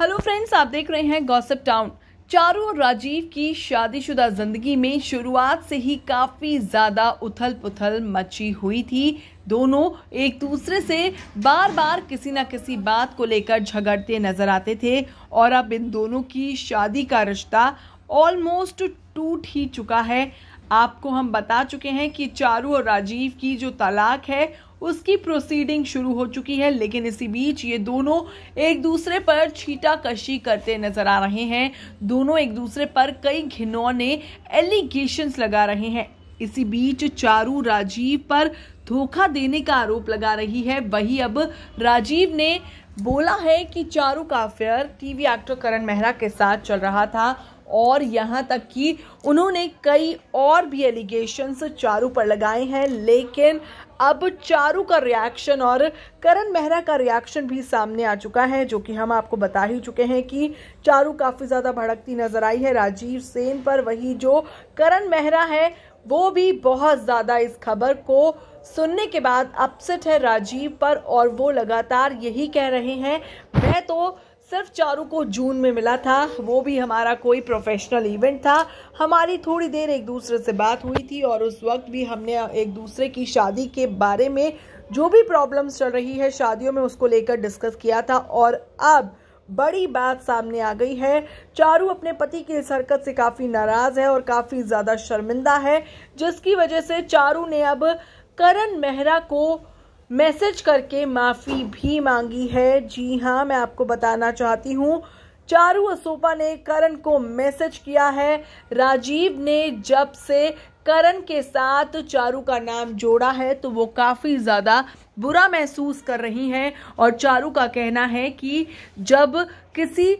hello friends आप देख रहे हैं गॉसिप टाउन चारू और राजीव की शादीशुदा जिंदगी में शुरुआत से ही काफ़ी ज़्यादा उथल पुथल मची हुई थी दोनों एक दूसरे से बार बार किसी ना किसी बात को लेकर झगड़ते नज़र आते थे और अब इन दोनों की शादी का रिश्ता ऑलमोस्ट टूट ही चुका है आपको हम बता चुके हैं कि चारू और राजीव की जो तलाक है उसकी प्रोसीडिंग शुरू हो चुकी है लेकिन इसी बीच ये दोनों एक दूसरे पर छीटा कशी करते नजर आ रहे हैं दोनों एक दूसरे पर कई घिनौने एलिगेशंस लगा रहे हैं इसी बीच चारू राजीव पर धोखा देने का आरोप लगा रही है वही अब राजीव ने बोला है कि चारू का affair TV actor Karan Mehra के साथ चल रहा था और यहाँ तक कि उन्होंने कई और भी एलिगेशंस चारू पर लगाए हैं लेकिन अब चारू का रिएक्शन और करण मेहरा का रिएक्शन भी सामने आ चुका है जो कि हम आपको बता ही चुके हैं कि चारू काफ़ी ज़्यादा भड़कती नजर आई है राजीव सेन पर वही जो करण मेहरा है वो भी बहुत ज़्यादा इस खबर को सुनने के बाद अपसेट है राजीव पर और वो लगातार यही कह रहे हैं मैं तो सिर्फ चारू को जून में मिला था वो भी हमारा कोई प्रोफेशनल इवेंट था हमारी थोड़ी देर एक दूसरे से बात हुई थी और उस वक्त भी हमने एक दूसरे की शादी के बारे में जो भी प्रॉब्लम्स चल रही है शादियों में उसको लेकर डिस्कस किया था और अब बड़ी बात सामने आ गई है चारू अपने पति की इस हरकत से काफ़ी नाराज़ है और काफ़ी ज़्यादा शर्मिंदा है जिसकी वजह से चारू ने अब करण मेहरा को मैसेज करके माफ़ी भी मांगी है जी हाँ मैं आपको बताना चाहती हूँ चारू असोपा ने करण को मैसेज किया है राजीव ने जब से करण के साथ चारू का नाम जोड़ा है तो वो काफ़ी ज़्यादा बुरा महसूस कर रही हैं और चारू का कहना है कि जब किसी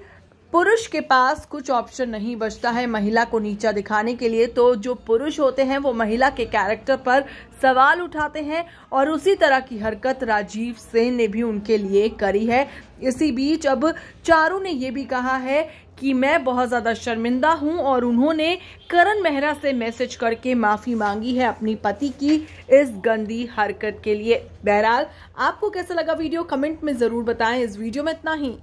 पुरुष के पास कुछ ऑप्शन नहीं बचता है महिला को नीचा दिखाने के लिए तो जो पुरुष होते हैं वो महिला के कैरेक्टर पर सवाल उठाते हैं और उसी तरह की हरकत राजीव सेन ने भी उनके लिए करी है इसी बीच अब चारू ने ये भी कहा है कि मैं बहुत ज़्यादा शर्मिंदा हूं और उन्होंने करण मेहरा से मैसेज करके माफ़ी मांगी है अपनी पति की इस गंदी हरकत के लिए बहरहाल आपको कैसा लगा वीडियो कमेंट में ज़रूर बताएं इस वीडियो में इतना ही